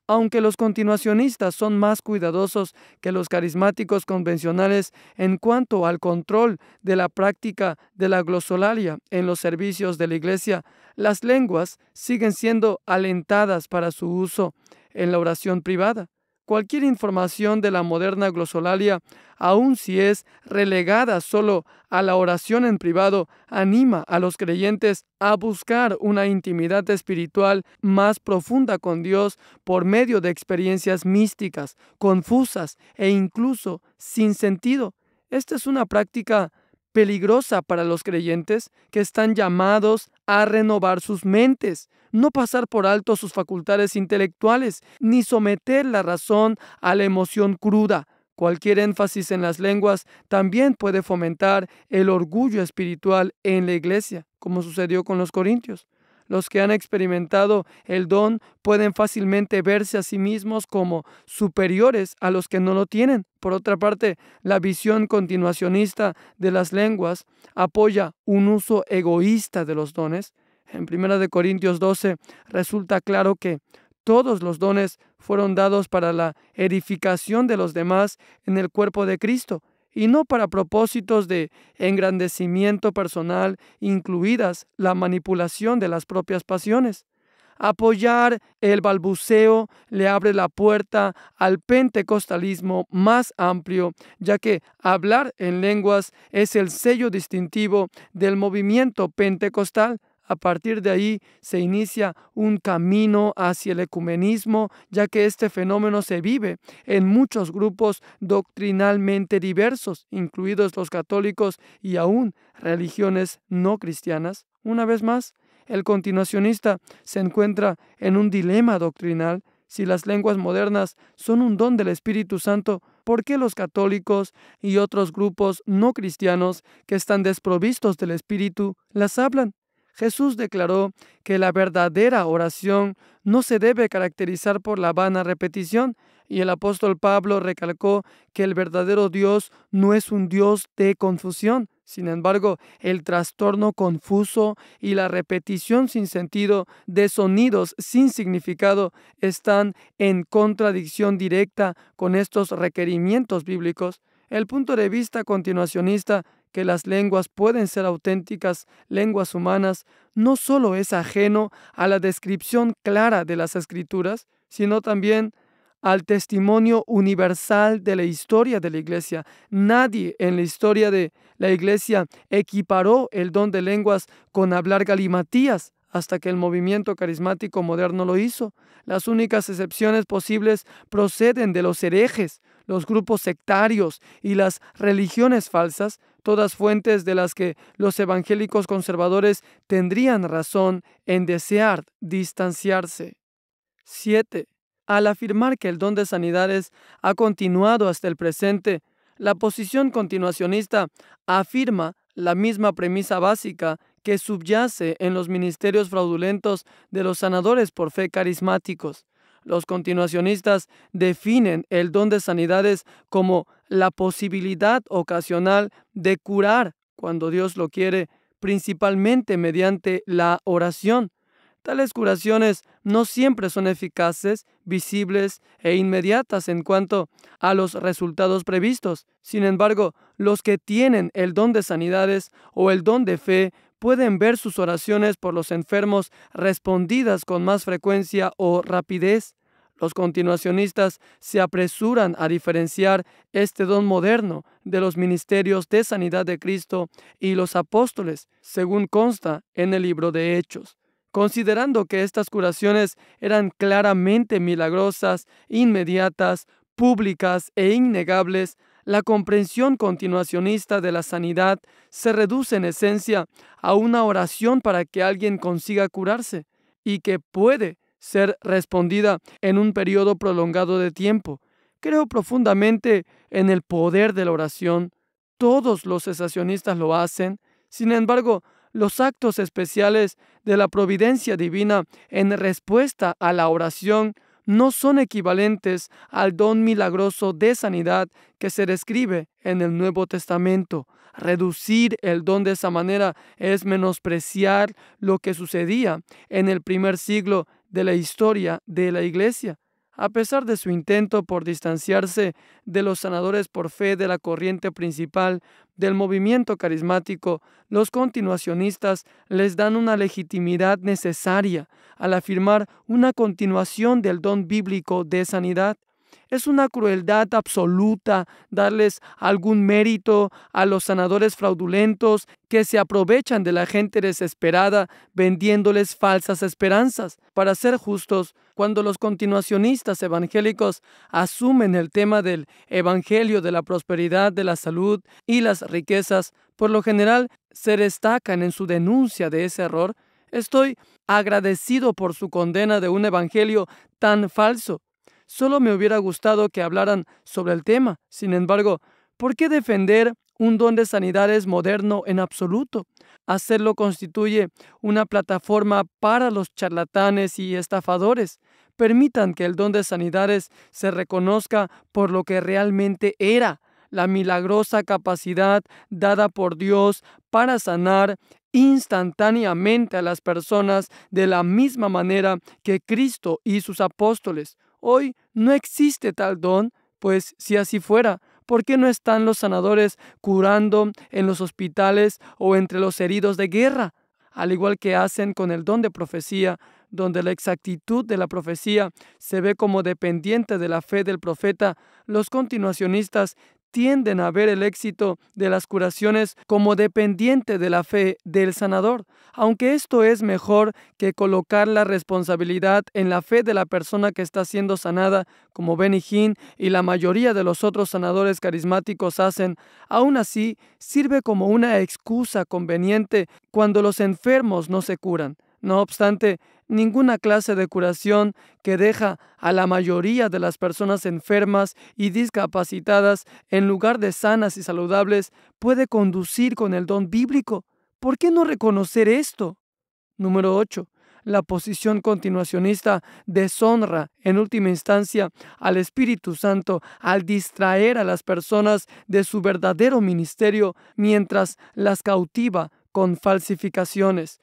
Aunque los continuacionistas son más cuidadosos que los carismáticos convencionales en cuanto al control de la práctica de la glosolalia en los servicios de la Iglesia, las lenguas siguen siendo alentadas para su uso en la oración privada cualquier información de la moderna glosolalia, aun si es relegada solo a la oración en privado, anima a los creyentes a buscar una intimidad espiritual más profunda con Dios por medio de experiencias místicas, confusas e incluso sin sentido. Esta es una práctica peligrosa para los creyentes que están llamados a renovar sus mentes no pasar por alto sus facultades intelectuales, ni someter la razón a la emoción cruda. Cualquier énfasis en las lenguas también puede fomentar el orgullo espiritual en la iglesia, como sucedió con los corintios. Los que han experimentado el don pueden fácilmente verse a sí mismos como superiores a los que no lo tienen. Por otra parte, la visión continuacionista de las lenguas apoya un uso egoísta de los dones, en 1 Corintios 12 resulta claro que todos los dones fueron dados para la edificación de los demás en el cuerpo de Cristo y no para propósitos de engrandecimiento personal, incluidas la manipulación de las propias pasiones. Apoyar el balbuceo le abre la puerta al pentecostalismo más amplio, ya que hablar en lenguas es el sello distintivo del movimiento pentecostal. A partir de ahí se inicia un camino hacia el ecumenismo, ya que este fenómeno se vive en muchos grupos doctrinalmente diversos, incluidos los católicos y aún religiones no cristianas. Una vez más, el continuacionista se encuentra en un dilema doctrinal. Si las lenguas modernas son un don del Espíritu Santo, ¿por qué los católicos y otros grupos no cristianos que están desprovistos del Espíritu las hablan? Jesús declaró que la verdadera oración no se debe caracterizar por la vana repetición, y el apóstol Pablo recalcó que el verdadero Dios no es un Dios de confusión. Sin embargo, el trastorno confuso y la repetición sin sentido de sonidos sin significado están en contradicción directa con estos requerimientos bíblicos. El punto de vista continuacionista que las lenguas pueden ser auténticas lenguas humanas no solo es ajeno a la descripción clara de las escrituras, sino también al testimonio universal de la historia de la iglesia. Nadie en la historia de la iglesia equiparó el don de lenguas con hablar galimatías hasta que el movimiento carismático moderno lo hizo. Las únicas excepciones posibles proceden de los herejes, los grupos sectarios y las religiones falsas, todas fuentes de las que los evangélicos conservadores tendrían razón en desear distanciarse. 7. Al afirmar que el don de sanidades ha continuado hasta el presente, la posición continuacionista afirma la misma premisa básica que subyace en los ministerios fraudulentos de los sanadores por fe carismáticos. Los continuacionistas definen el don de sanidades como la posibilidad ocasional de curar cuando Dios lo quiere, principalmente mediante la oración. Tales curaciones no siempre son eficaces, visibles e inmediatas en cuanto a los resultados previstos. Sin embargo, los que tienen el don de sanidades o el don de fe pueden ver sus oraciones por los enfermos respondidas con más frecuencia o rapidez. Los continuacionistas se apresuran a diferenciar este don moderno de los ministerios de sanidad de Cristo y los apóstoles, según consta en el libro de Hechos, considerando que estas curaciones eran claramente milagrosas, inmediatas, públicas e innegables, la comprensión continuacionista de la sanidad se reduce en esencia a una oración para que alguien consiga curarse y que puede ser respondida en un periodo prolongado de tiempo. Creo profundamente en el poder de la oración. Todos los cesacionistas lo hacen. Sin embargo, los actos especiales de la providencia divina en respuesta a la oración no son equivalentes al don milagroso de sanidad que se describe en el Nuevo Testamento. Reducir el don de esa manera es menospreciar lo que sucedía en el primer siglo de la historia de la Iglesia, a pesar de su intento por distanciarse de los sanadores por fe de la corriente principal del movimiento carismático, los continuacionistas les dan una legitimidad necesaria al afirmar una continuación del don bíblico de sanidad. Es una crueldad absoluta darles algún mérito a los sanadores fraudulentos que se aprovechan de la gente desesperada vendiéndoles falsas esperanzas. Para ser justos, cuando los continuacionistas evangélicos asumen el tema del Evangelio de la prosperidad, de la salud y las riquezas, por lo general se destacan en su denuncia de ese error. Estoy agradecido por su condena de un Evangelio tan falso Solo me hubiera gustado que hablaran sobre el tema. Sin embargo, ¿por qué defender un don de sanidades moderno en absoluto? Hacerlo constituye una plataforma para los charlatanes y estafadores. Permitan que el don de sanidades se reconozca por lo que realmente era, la milagrosa capacidad dada por Dios para sanar instantáneamente a las personas de la misma manera que Cristo y sus apóstoles. Hoy no existe tal don, pues si así fuera, ¿por qué no están los sanadores curando en los hospitales o entre los heridos de guerra? Al igual que hacen con el don de profecía, donde la exactitud de la profecía se ve como dependiente de la fe del profeta, los continuacionistas tienden a ver el éxito de las curaciones como dependiente de la fe del sanador, aunque esto es mejor que colocar la responsabilidad en la fe de la persona que está siendo sanada, como Benny Hinn y la mayoría de los otros sanadores carismáticos hacen, aún así sirve como una excusa conveniente cuando los enfermos no se curan. No obstante, ninguna clase de curación que deja a la mayoría de las personas enfermas y discapacitadas en lugar de sanas y saludables puede conducir con el don bíblico. ¿Por qué no reconocer esto? Número 8. La posición continuacionista deshonra en última instancia al Espíritu Santo al distraer a las personas de su verdadero ministerio mientras las cautiva con falsificaciones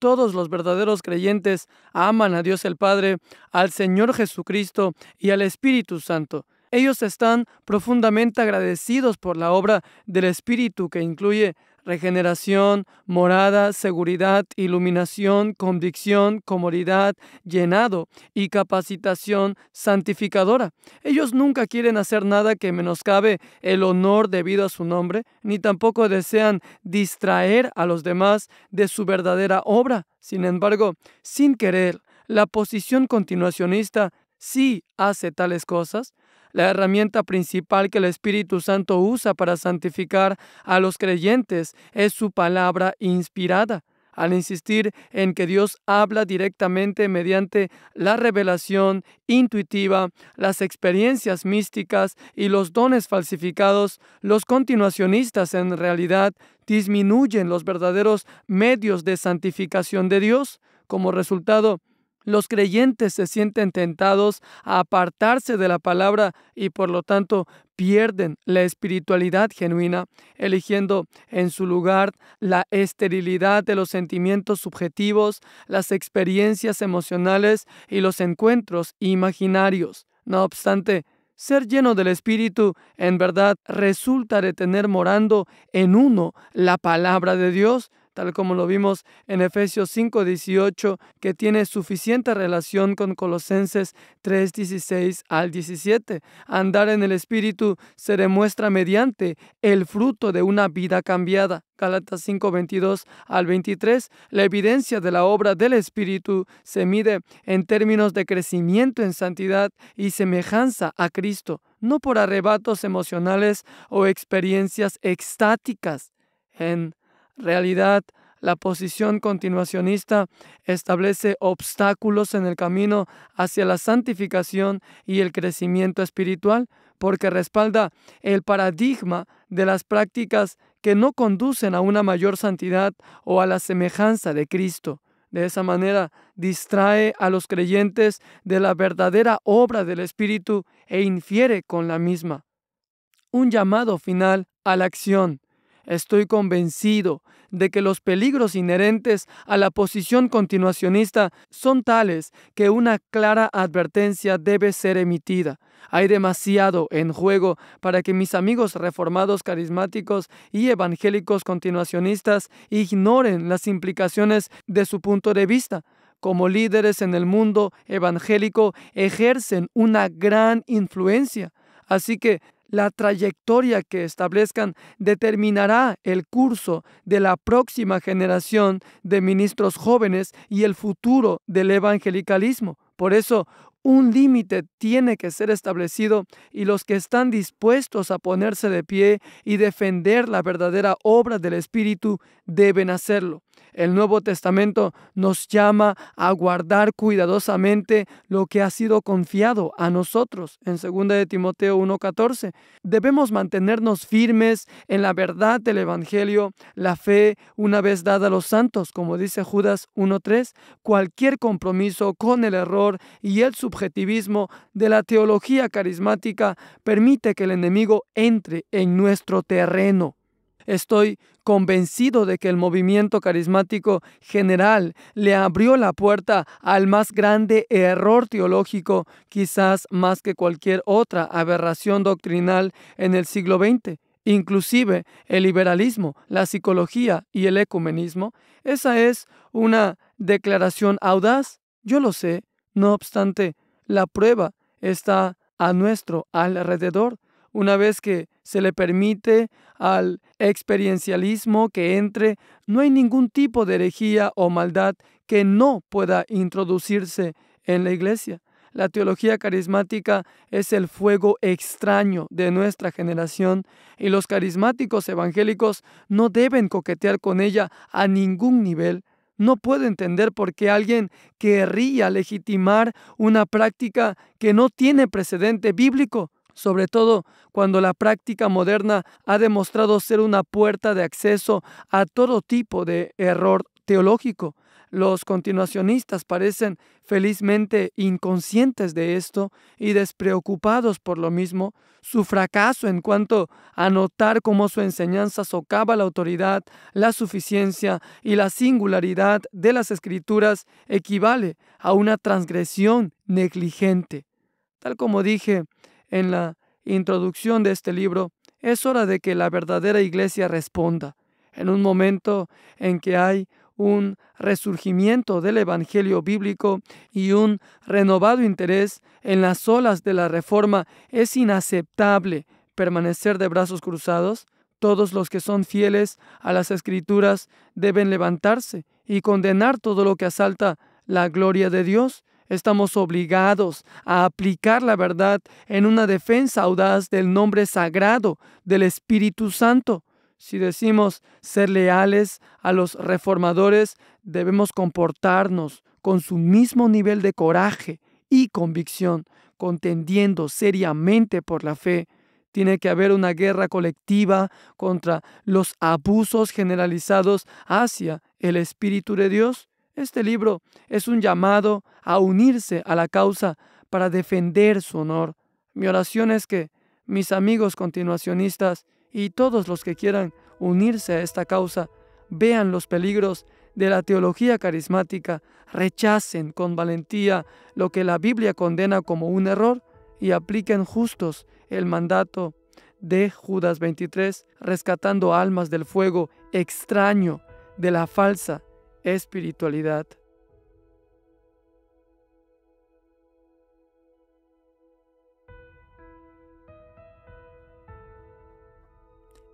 todos los verdaderos creyentes aman a Dios el Padre, al Señor Jesucristo y al Espíritu Santo. Ellos están profundamente agradecidos por la obra del Espíritu que incluye regeneración, morada, seguridad, iluminación, convicción, comodidad, llenado y capacitación santificadora. Ellos nunca quieren hacer nada que menoscabe el honor debido a su nombre, ni tampoco desean distraer a los demás de su verdadera obra. Sin embargo, sin querer, la posición continuacionista sí hace tales cosas la herramienta principal que el Espíritu Santo usa para santificar a los creyentes es su palabra inspirada. Al insistir en que Dios habla directamente mediante la revelación intuitiva, las experiencias místicas y los dones falsificados, los continuacionistas en realidad disminuyen los verdaderos medios de santificación de Dios. Como resultado, los creyentes se sienten tentados a apartarse de la palabra y por lo tanto pierden la espiritualidad genuina, eligiendo en su lugar la esterilidad de los sentimientos subjetivos, las experiencias emocionales y los encuentros imaginarios. No obstante, ser lleno del Espíritu en verdad resulta de tener morando en uno la palabra de Dios tal como lo vimos en Efesios 5:18, que tiene suficiente relación con Colosenses 3:16 al 17. Andar en el Espíritu se demuestra mediante el fruto de una vida cambiada. Galatas 5:22 al 23, la evidencia de la obra del Espíritu se mide en términos de crecimiento en santidad y semejanza a Cristo, no por arrebatos emocionales o experiencias extáticas. En realidad, la posición continuacionista establece obstáculos en el camino hacia la santificación y el crecimiento espiritual, porque respalda el paradigma de las prácticas que no conducen a una mayor santidad o a la semejanza de Cristo. De esa manera distrae a los creyentes de la verdadera obra del Espíritu e infiere con la misma. Un llamado final a la acción. Estoy convencido de que los peligros inherentes a la posición continuacionista son tales que una clara advertencia debe ser emitida. Hay demasiado en juego para que mis amigos reformados carismáticos y evangélicos continuacionistas ignoren las implicaciones de su punto de vista como líderes en el mundo evangélico ejercen una gran influencia. Así que la trayectoria que establezcan determinará el curso de la próxima generación de ministros jóvenes y el futuro del evangelicalismo. Por eso, un límite tiene que ser establecido y los que están dispuestos a ponerse de pie y defender la verdadera obra del Espíritu deben hacerlo. El Nuevo Testamento nos llama a guardar cuidadosamente lo que ha sido confiado a nosotros. En 2 de Timoteo 1:14, debemos mantenernos firmes en la verdad del evangelio, la fe una vez dada a los santos, como dice Judas 1:3. Cualquier compromiso con el error y el subjetivismo de la teología carismática permite que el enemigo entre en nuestro terreno. Estoy convencido de que el movimiento carismático general le abrió la puerta al más grande error teológico, quizás más que cualquier otra aberración doctrinal en el siglo XX. Inclusive el liberalismo, la psicología y el ecumenismo. Esa es una declaración audaz, yo lo sé. No obstante, la prueba está a nuestro alrededor una vez que se le permite al experiencialismo que entre, no hay ningún tipo de herejía o maldad que no pueda introducirse en la iglesia. La teología carismática es el fuego extraño de nuestra generación y los carismáticos evangélicos no deben coquetear con ella a ningún nivel. No puedo entender por qué alguien querría legitimar una práctica que no tiene precedente bíblico sobre todo cuando la práctica moderna ha demostrado ser una puerta de acceso a todo tipo de error teológico. Los continuacionistas parecen felizmente inconscientes de esto y despreocupados por lo mismo. Su fracaso en cuanto a notar cómo su enseñanza socava la autoridad, la suficiencia y la singularidad de las escrituras equivale a una transgresión negligente. Tal como dije, en la introducción de este libro, es hora de que la verdadera iglesia responda, en un momento en que hay un resurgimiento del Evangelio bíblico y un renovado interés en las olas de la reforma, es inaceptable permanecer de brazos cruzados. Todos los que son fieles a las escrituras deben levantarse y condenar todo lo que asalta la gloria de Dios Estamos obligados a aplicar la verdad en una defensa audaz del nombre sagrado del Espíritu Santo. Si decimos ser leales a los reformadores, debemos comportarnos con su mismo nivel de coraje y convicción, contendiendo seriamente por la fe. Tiene que haber una guerra colectiva contra los abusos generalizados hacia el Espíritu de Dios. Este libro es un llamado a unirse a la causa para defender su honor. Mi oración es que mis amigos continuacionistas y todos los que quieran unirse a esta causa vean los peligros de la teología carismática, rechacen con valentía lo que la Biblia condena como un error y apliquen justos el mandato de Judas 23, rescatando almas del fuego extraño de la falsa espiritualidad,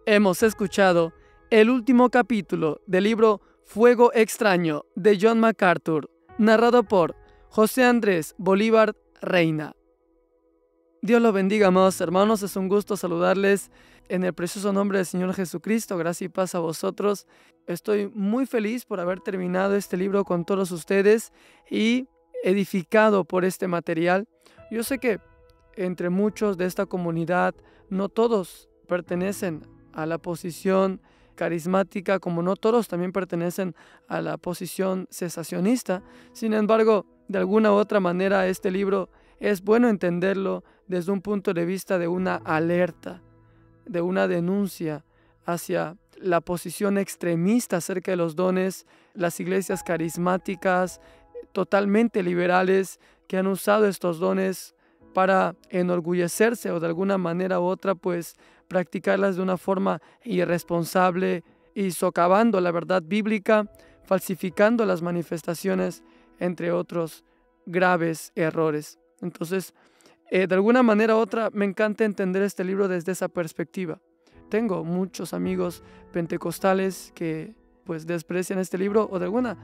Hemos escuchado el último capítulo del libro Fuego extraño de John MacArthur, narrado por José Andrés Bolívar Reina. Dios los bendiga, amados hermanos. Es un gusto saludarles en el precioso nombre del Señor Jesucristo. Gracias y paz a vosotros. Estoy muy feliz por haber terminado este libro con todos ustedes y edificado por este material. Yo sé que entre muchos de esta comunidad, no todos pertenecen a la posición carismática, como no todos también pertenecen a la posición cesacionista. Sin embargo, de alguna u otra manera, este libro es bueno entenderlo desde un punto de vista de una alerta, de una denuncia hacia la posición extremista acerca de los dones, las iglesias carismáticas, totalmente liberales, que han usado estos dones para enorgullecerse o de alguna manera u otra, pues practicarlas de una forma irresponsable y socavando la verdad bíblica, falsificando las manifestaciones, entre otros graves errores. Entonces, eh, de alguna manera u otra, me encanta entender este libro desde esa perspectiva. Tengo muchos amigos pentecostales que pues desprecian este libro o de alguna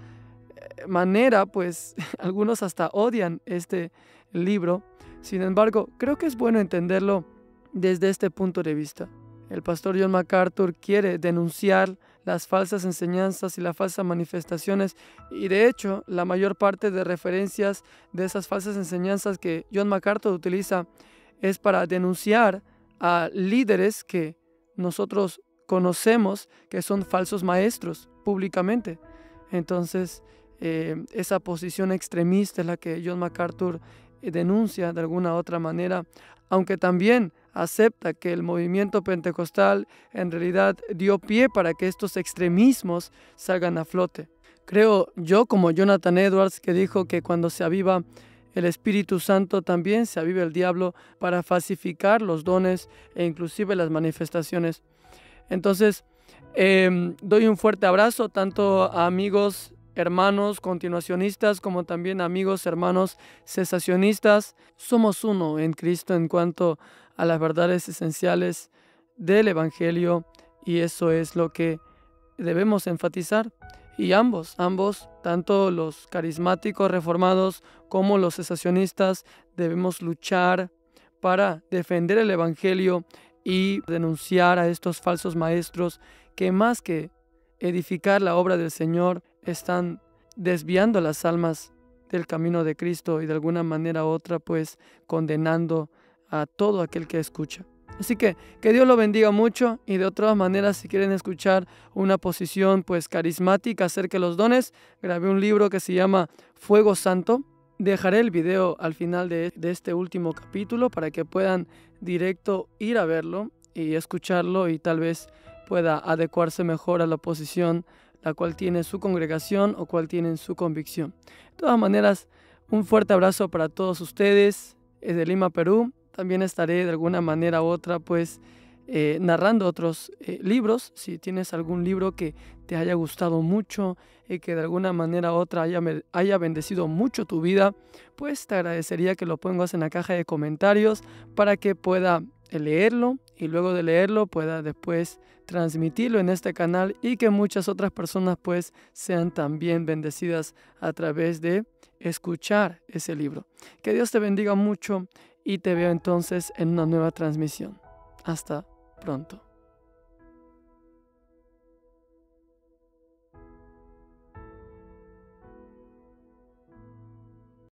eh, manera pues algunos hasta odian este libro. Sin embargo, creo que es bueno entenderlo desde este punto de vista. El pastor John MacArthur quiere denunciar las falsas enseñanzas y las falsas manifestaciones. Y de hecho, la mayor parte de referencias de esas falsas enseñanzas que John MacArthur utiliza es para denunciar a líderes que nosotros conocemos que son falsos maestros públicamente. Entonces, eh, esa posición extremista es la que John MacArthur denuncia de alguna u otra manera, aunque también acepta que el movimiento pentecostal en realidad dio pie para que estos extremismos salgan a flote. Creo yo como Jonathan Edwards que dijo que cuando se aviva el Espíritu Santo también se aviva el diablo para falsificar los dones e inclusive las manifestaciones. Entonces, em, doy un fuerte abrazo tanto a amigos, hermanos, continuacionistas, como también amigos, hermanos, cesacionistas. Somos uno en Cristo en cuanto a a las verdades esenciales del Evangelio y eso es lo que debemos enfatizar. Y ambos, ambos, tanto los carismáticos reformados como los cesacionistas, debemos luchar para defender el Evangelio y denunciar a estos falsos maestros que más que edificar la obra del Señor están desviando las almas del camino de Cristo y de alguna manera u otra pues condenando a todo aquel que escucha. Así que que Dios lo bendiga mucho y de otras maneras si quieren escuchar una posición pues carismática acerca de los dones, grabé un libro que se llama Fuego Santo. Dejaré el video al final de, este último capítulo para que puedan directo ir a verlo y escucharlo y tal vez pueda adecuarse mejor a la posición la cual tiene su congregación o cual tienen su convicción. De todas maneras, un fuerte abrazo para todos ustedes desde Lima, Perú también estaré de alguna manera u otra pues eh, narrando otros eh, libros. Si tienes algún libro que te haya gustado mucho y eh, que de alguna manera u otra haya, haya bendecido mucho tu vida, pues te agradecería que lo pongas en la caja de comentarios para que pueda leerlo y luego de leerlo pueda después transmitirlo en este canal y que muchas otras personas pues sean también bendecidas a través de escuchar ese libro. Que Dios te bendiga mucho y te veo entonces en una nueva transmisión. Hasta pronto.